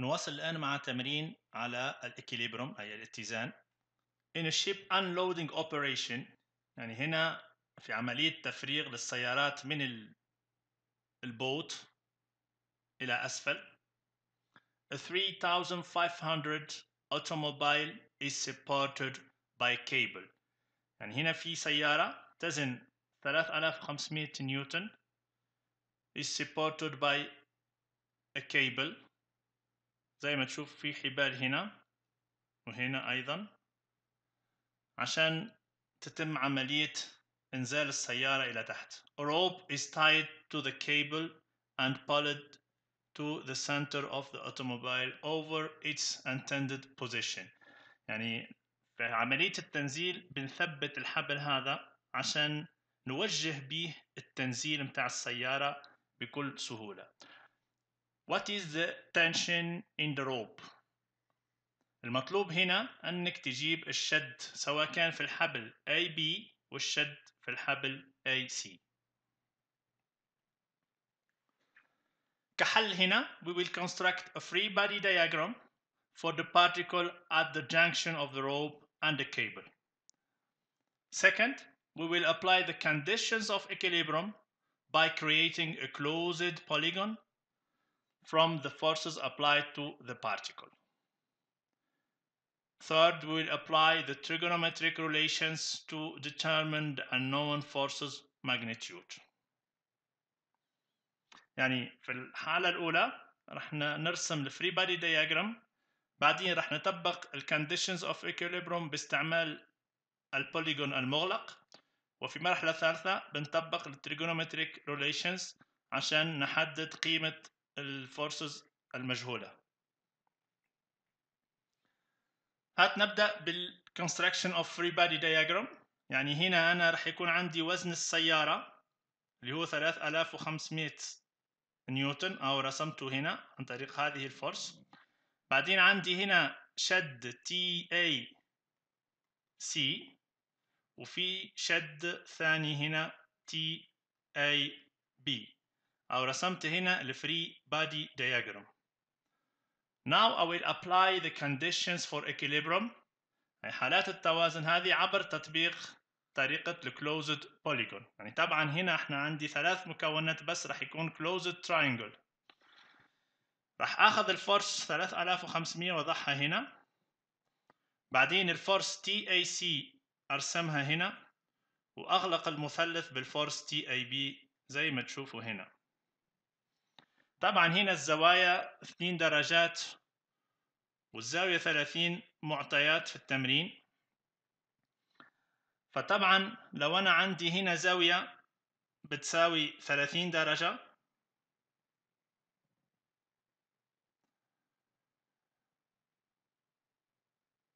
نواصل الآن مع تمرين على الإكيليبروم أي الاتزان in a ship unloading operation يعني هنا في عملية تفريغ للسيارات من البوت إلى أسفل a 3500 automobile is supported by cable يعني هنا في سيارة تزن 3500 نيوتن is supported by a cable زي ما تشوف في حبال هنا وهنا أيضا عشان تتم عملية إنزال السيارة إلى تحت. A rope is tied to the cable and pulled to the center of the automobile over its intended position. يعني في عملية التنزيل بنثبت الحبل هذا عشان نوجه بيه التنزيل متاع السيارة بكل سهولة. what is the tension in the rope المطلوب هنا انك تجيب الشد سواء كان في الحبل AB والشد في الحبل AC كحل هنا we will construct a free body diagram for the particle at the junction of the rope and the cable. Second, we will apply the conditions of equilibrium by creating a closed polygon from the forces applied to the particle. Third, we'll apply the trigonometric relations to determine the unknown forces magnitude. يعني في الحالة الأولى رح نرسم free body diagram بعدين رح نطبق conditions of equilibrium باستعمال البوليجون المغلق وفي مرحلة ثالثة بنطبق trigonometric relations عشان نحدد قيمة الفورسز المجهولة هات نبدأ بال construction of free body diagram يعني هنا أنا رح يكون عندي وزن السيارة اللي هو 3500 نيوتن أو رسمته هنا عن طريق هذه الفورس بعدين عندي هنا شد تي اي سي وفي شد ثاني هنا تي اي بي أو رسمت هنا الـ free body diagram. Now I will apply the conditions for equilibrium يعني حالات التوازن هذه عبر تطبيق طريقة الـ closed polygon يعني طبعا هنا احنا عندي ثلاث مكونات بس راح يكون closed triangle راح اخذ الفورس 3500 واضعها هنا بعدين الفورس TAC ارسمها هنا واغلق المثلث بالفورس TAB زي ما تشوفوا هنا طبعا هنا الزوايا 2 درجات والزاوية 30 معطيات في التمرين فطبعا لو أنا عندي هنا زاوية بتساوي 30 درجة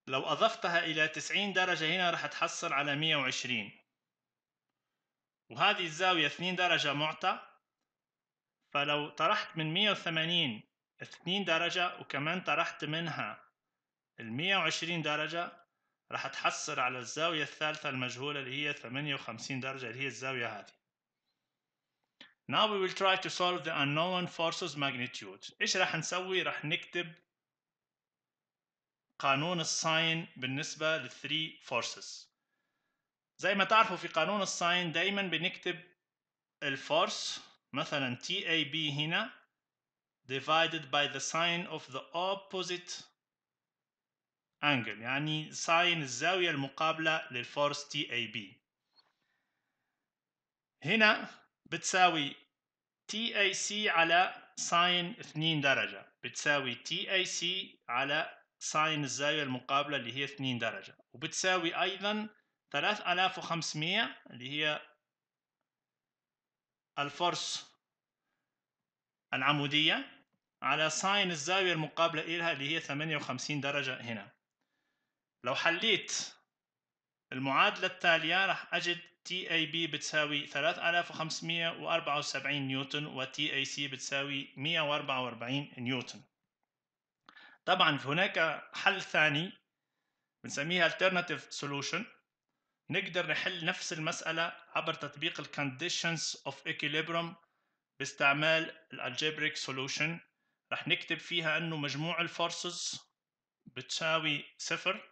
لو أضفتها إلى 90 درجة هنا راح تحصل على 120 وهذه الزاوية 2 درجة معطى فلو طرحت من 180 2 درجة وكمان طرحت منها ال 120 درجة راح تحصل على الزاوية الثالثة المجهولة اللي هي 58 درجة اللي هي الزاوية هذه. Now we will try to solve the unknown forces magnitude. ايش راح نسوي؟ راح نكتب قانون الساين بالنسبة للثري فورسز. زي ما تعرفوا في قانون الساين دايما بنكتب الفورس مثلا TAB هنا divided by the sine of the opposite angle يعني ساين الزاوية المقابلة للفورس TAB هنا بتساوي TAC على ساين 2 درجة بتساوي TAC على ساين الزاوية المقابلة اللي هي 2 درجة وبتساوي أيضا 3500 اللي هي الفرص العمودية على ساين الزاوية المقابلة إلها اللي هي 58 درجة هنا لو حليت المعادلة التالية راح أجد TAB بتساوي 3574 نيوتن و TAC بتساوي 144 نيوتن طبعا هناك حل ثاني بنسميها alternative solution نقدر نحل نفس المسألة عبر تطبيق الـ conditions of equilibrium باستعمال الـ algebraic solution رح نكتب فيها أنه مجموع الفورسز بتساوي صفر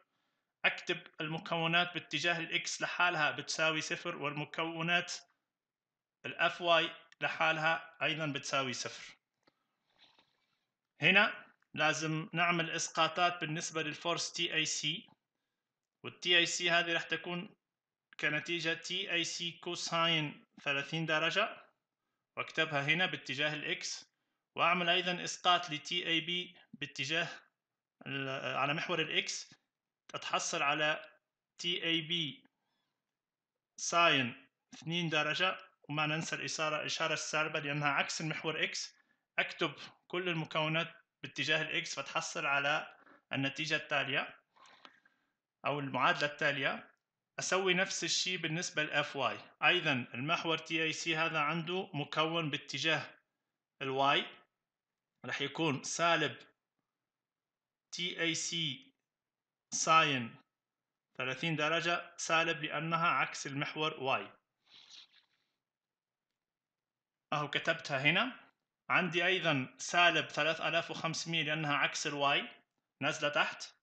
أكتب المكونات باتجاه الـ X لحالها بتساوي صفر والمكونات الـ FY لحالها أيضا بتساوي صفر هنا لازم نعمل إسقاطات بالنسبة للفورس تي أي والتي أي سي هذه رح تكون كنتيجة تي اي سي كوساين 30 درجة واكتبها هنا باتجاه الاكس واعمل ايضا اسقاط لتي اي بي باتجاه على محور الاكس اتحصل على تي اي بي ساين 2 درجة وما ننسى الإشارة الإشارة السالبة لأنها عكس المحور إكس أكتب كل المكونات باتجاه الإكس فتحصل على النتيجة التالية أو المعادلة التالية اسوي نفس الشيء بالنسبه لـ FY ايضا المحور TAC هذا عنده مكون باتجاه Y راح يكون سالب TAC ساين 30 درجة سالب لأنها عكس المحور Y أهو كتبتها هنا عندي أيضا سالب 3500 لأنها عكس Y نازلة تحت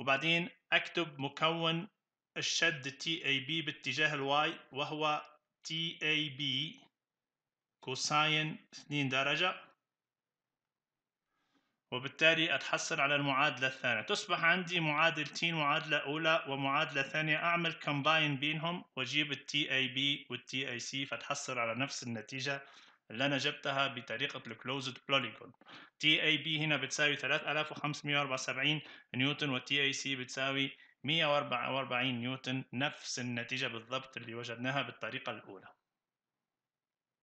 وبعدين أكتب مكون الشد تي اي بي باتجاه الواي وهو تي اي بي كوساين 2 درجة وبالتالي أتحصل على المعادلة الثانية تصبح عندي معادلتين معادلة أولى ومعادلة ثانية أعمل كمباين بينهم وأجيب التي أي بي والتي أي سي فتحصل على نفس النتيجة اللي أنا جبتها بطريقة الكلوزد بوليجون تي أي بي هنا بتساوي 3574 نيوتن والتي أي سي بتساوي 144 نيوتن نفس النتيجة بالضبط اللي وجدناها بالطريقة الأولى